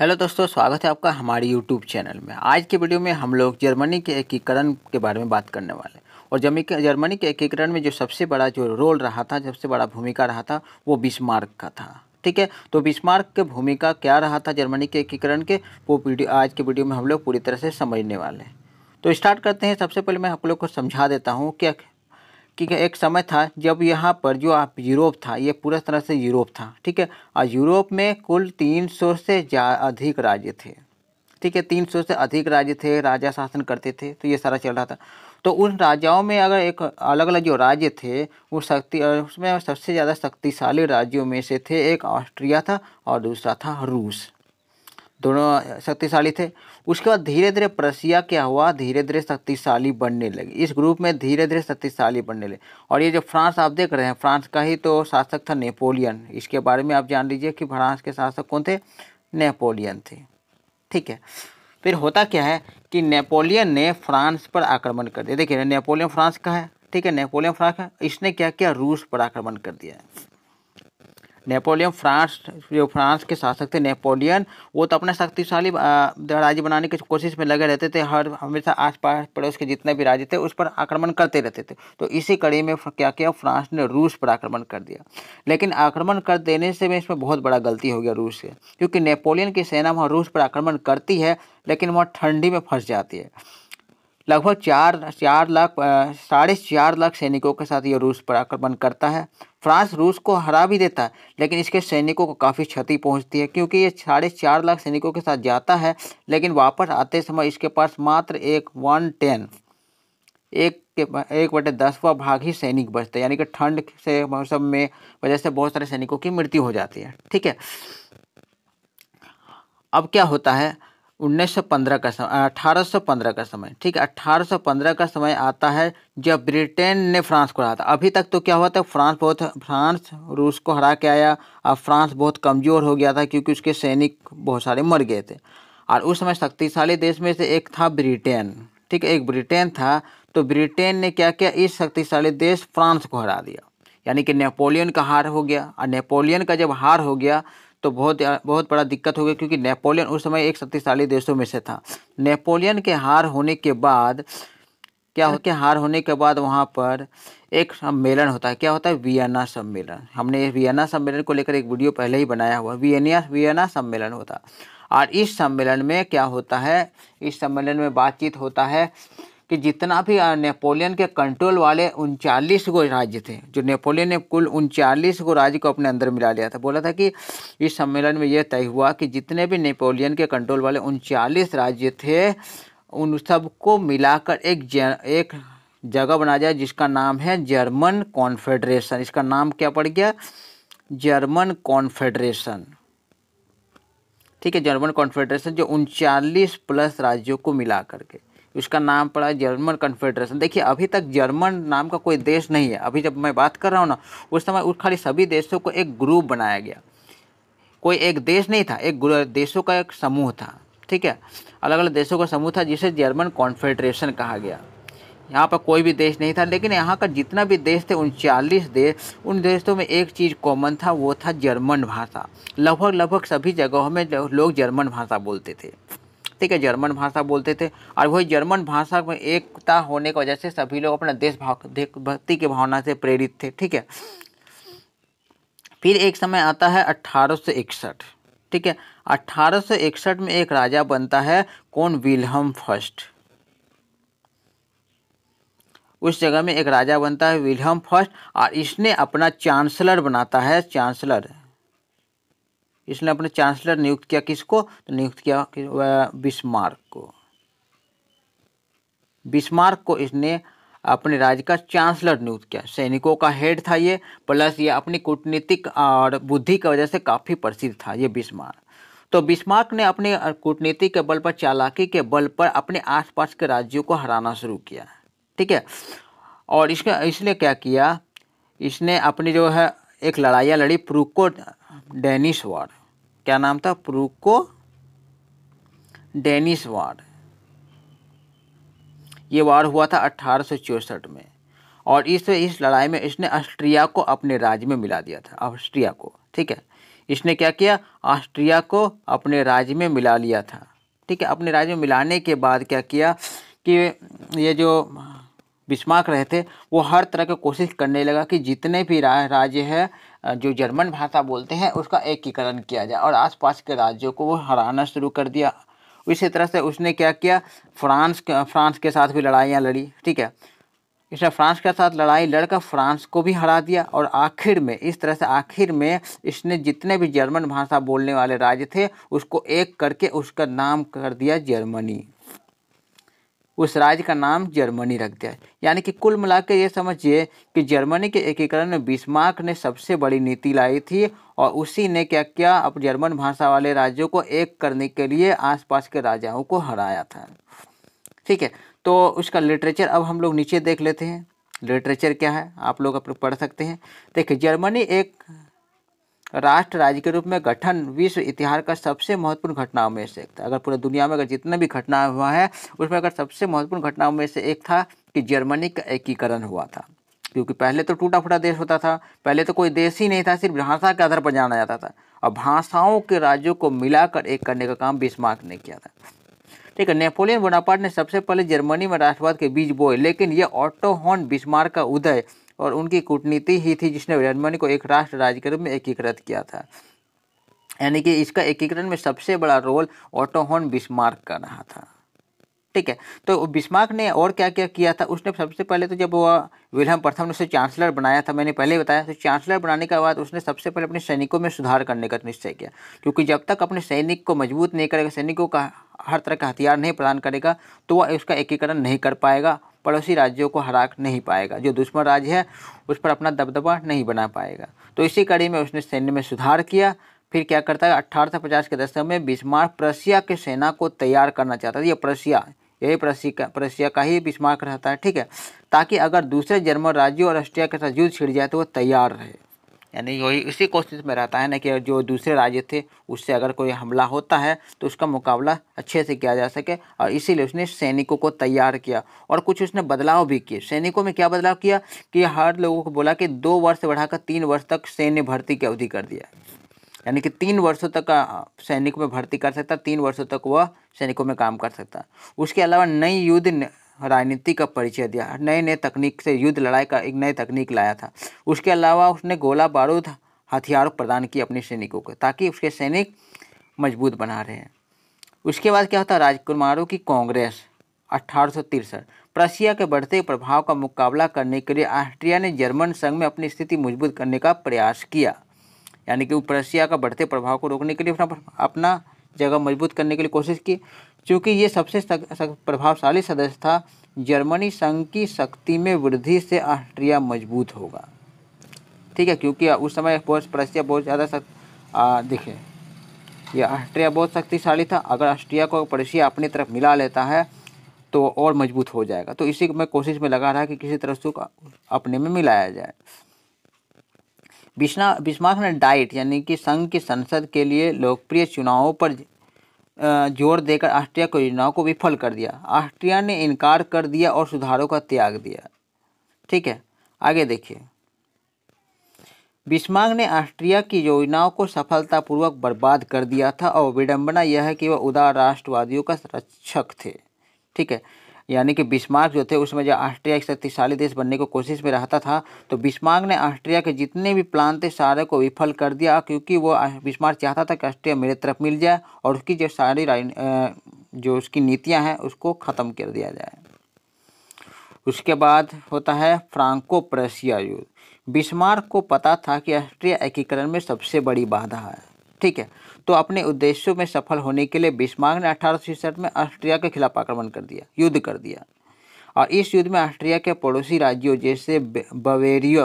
hello दोस्तों स्वागत है आपका हमारे यूट्यूब चैनल में आज के वीडियो में हम लोग जर्मनी के एकीकरण के बारे में बात करने वाले हैं और जर्मनी के एकीकरण में जो सबसे बड़ा जो रोल रहा था सबसे बड़ा भूमिका रहा था वो बिस्मार्क का था ठीक है तो बिस्मार्क की भूमिका क्या रहा था जर्मनी के एकीकरण के वो वीडियो आज के वीडियो में हम लोग पूरी तरह से समझने वाले हैं तो स्टार्ट करते हैं सबसे पहले मैं आप लोग को समझा देता हूँ क्या कि एक समय था जब यहाँ पर जो आप यूरोप था ये पूरा तरह से यूरोप था ठीक है और यूरोप में कुल 300 से अधिक राज्य थे ठीक है 300 से अधिक राज्य थे राजा शासन करते थे तो ये सारा चल रहा था तो उन राजाओं में अगर एक अलग अलग जो राज्य थे वो शक्ति उसमें सबसे ज़्यादा शक्तिशाली राज्यों में से थे एक ऑस्ट्रिया था और दूसरा था रूस दोनों शक्तिशाली थे उसके बाद धीरे धीरे प्रसिया क्या हुआ धीरे धीरे शक्तिशाली बनने लगी इस ग्रुप में धीरे धीरे शक्तिशाली बनने लगे और ये जो फ्रांस आप देख रहे हैं फ्रांस का ही तो शासक था नेपोलियन इसके बारे में आप जान लीजिए कि फ्रांस के शासक कौन थे नेपोलियन थे ठीक है फिर होता क्या है कि नेपोलियन ने फ्रांस पर आक्रमण कर दिया देखिए नेपोलियन फ्रांस का है ठीक है नेपोलियन फ्रांस का इसने क्या किया रूस पर आक्रमण कर दिया है नेपोलियन फ्रांस जो फ्रांस के शासक थे नेपोलियन वो तो अपना शक्तिशाली राज्य बनाने की कोशिश में लगे रहते थे हर हमेशा आस पास पड़ोस के जितने भी राज्य थे उस पर आक्रमण करते रहते थे तो इसी कड़ी में क्या किया फ्रांस ने रूस पर आक्रमण कर दिया लेकिन आक्रमण कर देने से भी इसमें बहुत बड़ा गलती हो गया रूस से क्योंकि नेपोलियन की सेना वहाँ रूस पर आक्रमण करती है लेकिन वहाँ ठंडी में फंस जाती है लगभग चार चार लाख साढ़े चार लाख सैनिकों के साथ ये रूस पर आक्रमण करता है फ्रांस रूस को हरा भी देता है लेकिन इसके सैनिकों को काफ़ी क्षति पहुंचती है क्योंकि ये साढ़े चार लाख सैनिकों के साथ जाता है लेकिन वापस आते समय इसके पास मात्र एक वन टेन एक के एक बटे दसवा भाग ही सैनिक बचते हैं यानी कि ठंड से मौसम में वजह से बहुत सारे सैनिकों की मृत्यु हो जाती है ठीक है अब क्या होता है 1915 का समय 1815 का समय ठीक है 1815 का समय आता है जब ब्रिटेन ने फ्रांस को हराया था अभी तक तो क्या हुआ था फ्रांस बहुत फ्रांस रूस को हरा के आया अब फ्रांस बहुत कमज़ोर हो गया था क्योंकि उसके सैनिक बहुत सारे मर गए थे और उस समय शक्तिशाली देश में से एक था ब्रिटेन ठीक है एक ब्रिटेन था तो ब्रिटेन ने क्या किया इस शक्तिशाली देश फ्रांस को हरा दिया यानी कि नेपोलियन का हार हो गया और नेपोलियन का जब हार हो गया तो बहुत बहुत बड़ा दिक्कत हो गया क्योंकि नेपोलियन उस समय एक शक्तिशाली देशों में से था नेपोलियन के हार होने के बाद क्या होता के हार होने के बाद वहाँ पर एक सम्मेलन होता है क्या होता है वियना सम्मेलन हमने वियना सम्मेलन को लेकर एक वीडियो पहले ही बनाया हुआ वियनिया वियना सम्मेलन होता और इस सम्मेलन में क्या होता है इस सम्मेलन में बातचीत होता है कि जितना भी नेपोलियन के कंट्रोल वाले उनचालीस गो राज्य थे जो नेपोलियन ने कुल उनचालीस गो राज्य को अपने अंदर मिला लिया था बोला था कि इस सम्मेलन में यह तय हुआ कि जितने भी नेपोलियन के कंट्रोल वाले उनचालीस राज्य थे उन सबको मिलाकर एक ज एक जगह बना जाए जिसका नाम है जर्मन कॉन्फेडरेशन इसका नाम क्या पड़ गया जर्मन कॉन्फेडरेशन ठीक है जर्मन कॉन्फेडरेशन जो उनचालीस प्लस राज्यों को मिला करके उसका नाम पड़ा जर्मन कन्फेडरेशन देखिए अभी तक जर्मन नाम का कोई देश नहीं है अभी जब मैं बात कर रहा हूँ ना उस समय उस खाली सभी देशों को एक ग्रुप बनाया गया कोई एक देश नहीं था एक देशों का एक समूह था ठीक है अलग अलग देशों का समूह था जिसे जर्मन कॉन्फेडरेशन कहा गया यहाँ पर कोई भी देश नहीं था लेकिन यहाँ का जितना भी देश थे उनचालीस देश उन देशों में एक चीज़ कॉमन था वो था जर्मन भाषा लगभग लगभग सभी जगहों में लोग जर्मन भाषा बोलते थे सकते कि जर्मन भाषा बोलते थे और वही जर्मन भाषा में एकता होने की वजह से सभी लोग अपना देश भाव देशभक्ति की भावना से प्रेरित थे ठीक है फिर एक समय आता है अट्ठारह ठीक है अट्ठारह में एक राजा बनता है कौन विलहम फर्स्ट उस जगह में एक राजा बनता है विलहम फर्स्ट और इसने अपना चांसलर बनाता है चांसलर इसने अपने चांसलर नियुक्त किया किसको तो नियुक्त किया कि बिस्मार्क को बिस्मार्क को इसने अपने राज्य का चांसलर नियुक्त किया सैनिकों का हेड था ये प्लस ये अपनी कूटनीतिक और बुद्धि की वजह से काफ़ी प्रसिद्ध था ये बिस्मार्क तो बिस्मार्क ने अपने कूटनीति के बल पर चालाकी के बल पर अपने आसपास के राज्यों को हराना शुरू किया ठीक है और इसका इसने क्या किया इसने अपनी जो है एक लड़ाइयाँ लड़ी प्रूको डेनिस वॉर क्या नाम था प्रूको डेनिस वार ये वार हुआ था अट्ठारह में और इस इस लड़ाई में इसने ऑस्ट्रिया को अपने राज्य में मिला दिया था ऑस्ट्रिया को ठीक है इसने क्या किया ऑस्ट्रिया को अपने राज्य में मिला लिया था ठीक है अपने राज्य में मिलाने के बाद क्या किया कि ये जो बिस्माक रहे थे वो हर तरह की कोशिश करने लगा कि जितने भी राज्य है जो जर्मन भाषा बोलते हैं उसका एकीकरण किया जाए और आसपास के राज्यों को वो हराना शुरू कर दिया इसी तरह से उसने क्या किया फ्रांस फ्रांस के साथ भी लड़ाइयाँ लड़ी ठीक है इसने फ्रांस के साथ लड़ाई लड़कर फ्रांस को भी हरा दिया और आखिर में इस तरह से आखिर में इसने जितने भी जर्मन भाषा बोलने वाले राज्य थे उसको एक करके उसका नाम कर दिया जर्मनी उस राज्य का नाम जर्मनी रख दिया यानी कि कुल मिला ये समझिए कि जर्मनी के एकीकरण में बिस्मार्क ने सबसे बड़ी नीति लाई थी और उसी ने क्या किया अब जर्मन भाषा वाले राज्यों को एक करने के लिए आसपास के राजाओं को हराया था ठीक है तो उसका लिटरेचर अब हम लोग नीचे देख लेते हैं लिटरेचर क्या है आप लोग अपने पढ़ सकते हैं देखिए जर्मनी एक राष्ट्र राज्य के रूप में गठन विश्व इतिहास का सबसे महत्वपूर्ण घटनाओं में से एक था अगर पूरे दुनिया में अगर जितना भी घटना हुआ है उसमें अगर सबसे महत्वपूर्ण घटनाओं में से एक था कि जर्मनी का एकीकरण हुआ था क्योंकि पहले तो टूटा फूटा देश होता था पहले तो कोई देश ही नहीं था सिर्फ भाषा के आधार पर जाना जाता था और भाषाओं के राज्यों को मिलाकर एक करने का काम बिस्मार्क ने किया था ठीक है नेपोलियन बोनापार्ट ने सबसे पहले जर्मनी में राष्ट्रवाद के बीज बोए लेकिन यह ऑटोहॉन बिस्मार्क का उदय और उनकी कूटनीति ही थी जिसने जर्मनी को एक राष्ट्र राज्य के रूप में एकीकृत किया था यानी कि इसका एकीकरण में सबसे बड़ा रोल ऑटोहॉन बिस्मार्क का रहा था ठीक है तो बिस्मार्क ने और क्या क्या किया था उसने सबसे पहले तो जब वह विलहम प्रथम ने उसे चांसलर बनाया था मैंने पहले बताया तो चांसलर बनाने के बाद उसने सबसे पहले अपने सैनिकों में सुधार करने का निश्चय किया क्योंकि जब तक अपने सैनिक को मजबूत नहीं करेगा सैनिकों का हर तरह का हथियार नहीं प्रदान करेगा तो वह उसका एकीकरण नहीं कर पाएगा पड़ोसी राज्यों को हरा नहीं पाएगा जो दुश्मन राज्य है उस पर अपना दबदबा नहीं बना पाएगा तो इसी कड़ी में उसने सैन्य में सुधार किया फिर क्या करता है अट्ठारह सौ पचास के दशक में बिस्मार्क प्रसिया के सेना को तैयार करना चाहता था यह प्रसिया यही प्रसिया प्रसिया का ही बिस्मार्क रहता है ठीक है ताकि अगर दूसरे जर्मन राज्यों और ऑस्ट्रिया के साथ युद्ध छिड़ जाए तो वो तैयार रहे यानी वही इसी कोशिश में रहता है ना कि जो दूसरे राज्य थे उससे अगर कोई हमला होता है तो उसका मुकाबला अच्छे से किया जा सके और इसीलिए उसने सैनिकों को तैयार किया और कुछ उसने बदलाव भी किए सैनिकों में क्या बदलाव किया कि हर लोगों को बोला कि दो वर्ष बढ़ाकर तीन वर्ष तक सैन्य भर्ती की अवधि कर दिया यानी कि तीन वर्षों तक सैनिक में भर्ती कर सकता तीन वर्षों तक वह सैनिकों में काम कर सकता उसके अलावा नई युद्ध राजनीति का परिचय दिया नए नए तकनीक से युद्ध लड़ाई का एक नए तकनीक लाया था उसके अलावा उसने गोला बारूद हथियार प्रदान किए अपने सैनिकों को ताकि उसके सैनिक मजबूत बना रहे उसके बाद क्या होता राजकुमारों की कांग्रेस अठारह प्रसिया के बढ़ते प्रभाव का मुकाबला करने के लिए ऑस्ट्रिया ने जर्मन संघ में अपनी स्थिति मजबूत करने का प्रयास किया यानी कि वो प्रसिया का बढ़ते प्रभाव को रोकने के लिए अपना अपना जगह मजबूत करने के लिए कोशिश की चूँकि ये सबसे प्रभावशाली सदस्य था जर्मनी संघ की शक्ति में वृद्धि से ऑस्ट्रिया मजबूत होगा ठीक है क्योंकि उस समय बहुत बहुत ज़्यादा सक दिखे यह ऑस्ट्रिया बहुत शक्तिशाली था अगर ऑस्ट्रिया को प्रसिया अपनी तरफ मिला लेता है तो और मजबूत हो जाएगा तो इसी में कोशिश में लगा रहा कि किसी तरह से अपने में मिलाया जाए बिश्ना ने डाइट यानी कि संघ की संसद के लिए लोकप्रिय चुनावों पर जोर देकर ऑस्ट्रिया की योजनाओं को विफल कर दिया ऑस्ट्रिया ने इनकार कर दिया और सुधारों का त्याग दिया ठीक है आगे देखिए बिस्मांग ने ऑस्ट्रिया की योजनाओं को सफलतापूर्वक बर्बाद कर दिया था और विडंबना यह है कि वह उदार राष्ट्रवादियों का रक्षक थे ठीक है यानी कि बिस्मार्क जो थे उसमें जो ऑस्ट्रिया एक शक्तिशाली देश बनने की कोशिश में रहता था तो बिस्मार्क ने ऑस्ट्रिया के जितने भी प्लान थे सारे को विफल कर दिया क्योंकि वो बिस्मार्क चाहता था कि ऑस्ट्रिया मेरे तरफ मिल जाए और उसकी जो सारी जो उसकी नीतियाँ हैं उसको ख़त्म कर दिया जाए उसके बाद होता है फ्रांको प्रसिया युद्ध बिस्मार्क को पता था कि ऑस्ट्रिया एकीकरण में सबसे बड़ी बाधा है ठीक है तो अपने उद्देश्यों में सफल होने के लिए बिस्मार्क ने अठारह में ऑस्ट्रिया के खिलाफ आक्रमण कर दिया युद्ध कर दिया और इस युद्ध में ऑस्ट्रिया के पड़ोसी राज्यों जैसे बवेरिया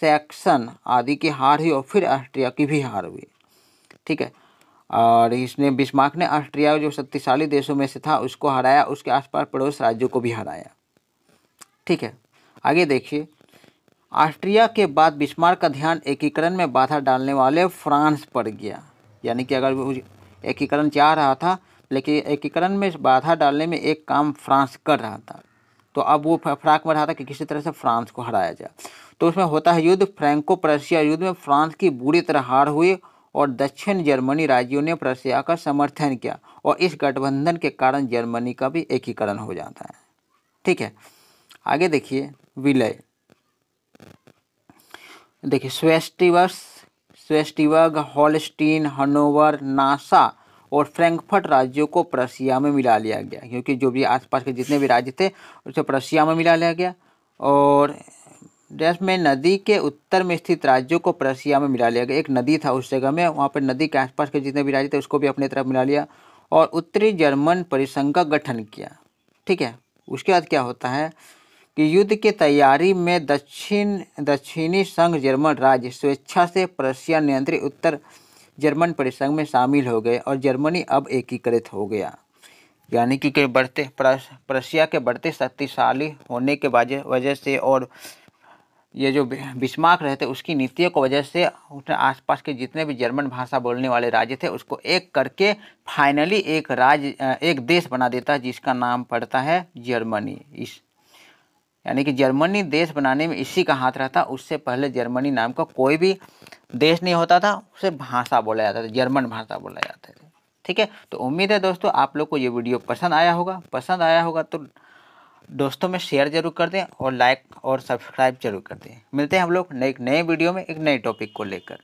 सैक्सन आदि की हार हुई और फिर ऑस्ट्रिया की भी हार हुई ठीक है और इसने बिस्मार्क ने ऑस्ट्रिया जो शक्तिशाली देशों में से था उसको हराया उसके आसपास पड़ोस राज्यों को भी हराया ठीक है आगे देखिए ऑस्ट्रिया के बाद बिस्मार्क का ध्यान एकीकरण में बाधा डालने वाले फ्रांस पर गया यानी कि अगर एकीकरण चाह रहा था लेकिन एकीकरण में बाधा डालने में एक काम फ्रांस कर रहा था तो अब वो फ्राक में रहा था कि किसी तरह से फ्रांस को हराया जाए तो उसमें होता है युद्ध फ्रेंको प्रशिया युद्ध में फ्रांस की बुरी तरह हार हुई और दक्षिण जर्मनी राज्यों ने प्रशिया का समर्थन किया और इस गठबंधन के कारण जर्मनी का भी एकीकरण हो जाता है ठीक है आगे देखिए विलय देखिए स्वेस्टिवर्स स्वेस्टिवर्ग हॉलस्टीन हनोवर नासा और फ्रैंकफर्ट राज्यों को प्रसिया में मिला लिया गया क्योंकि जो भी आसपास के जितने भी राज्य थे उसे प्रसिया में मिला लिया गया और देश में नदी के उत्तर में स्थित राज्यों को प्रसिया में मिला लिया गया एक नदी था उस जगह में वहाँ पर नदी के आसपास के जितने भी राज्य थे उसको भी अपने तरफ मिला लिया और उत्तरी जर्मन परिसंघ का गठन किया ठीक है उसके बाद क्या होता है कि युद्ध की तैयारी में दक्षिण दक्षिणी संघ जर्मन राज्य स्वेच्छा से प्रशिया नियंत्रित उत्तर जर्मन परिसंघ में शामिल हो गए और जर्मनी अब एकीकृत हो गया यानी कि के बढ़ते प्रशिया के बढ़ते शक्तिशाली होने के वजह से और ये जो बिस्मार्क रहते उसकी नीतियों की वजह से उसने आसपास के जितने भी जर्मन भाषा बोलने वाले राज्य थे उसको एक करके फाइनली एक राज्य एक देश बना देता है जिसका नाम पड़ता है जर्मनी इस यानी कि जर्मनी देश बनाने में इसी का हाथ रहता उससे पहले जर्मनी नाम का कोई भी देश नहीं होता था उसे भाषा बोला जाता था जर्मन भाषा बोला जाता था ठीक है तो उम्मीद है दोस्तों आप लोग को ये वीडियो पसंद आया होगा पसंद आया होगा तो दोस्तों में शेयर जरूर कर दें और लाइक और सब्सक्राइब जरूर कर दें मिलते हैं हम लोग नए नए वीडियो में एक नए टॉपिक को लेकर